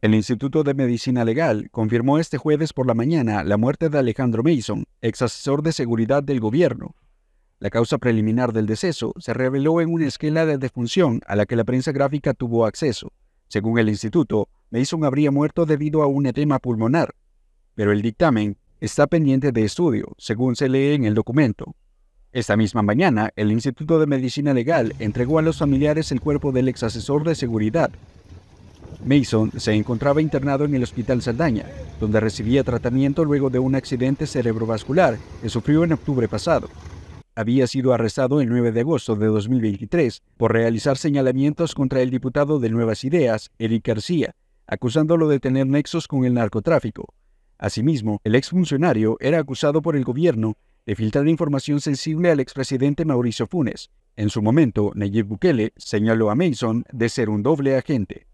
El Instituto de Medicina Legal confirmó este jueves por la mañana la muerte de Alejandro Mason, ex asesor de seguridad del gobierno. La causa preliminar del deceso se reveló en una esquela de defunción a la que la prensa gráfica tuvo acceso. Según el instituto, Mason habría muerto debido a un edema pulmonar, pero el dictamen está pendiente de estudio, según se lee en el documento. Esta misma mañana, el Instituto de Medicina Legal entregó a los familiares el cuerpo del ex asesor de seguridad, Mason se encontraba internado en el Hospital Saldaña, donde recibía tratamiento luego de un accidente cerebrovascular que sufrió en octubre pasado. Había sido arrestado el 9 de agosto de 2023 por realizar señalamientos contra el diputado de Nuevas Ideas, Eric García, acusándolo de tener nexos con el narcotráfico. Asimismo, el exfuncionario era acusado por el gobierno de filtrar información sensible al expresidente Mauricio Funes. En su momento, Nayib Bukele señaló a Mason de ser un doble agente.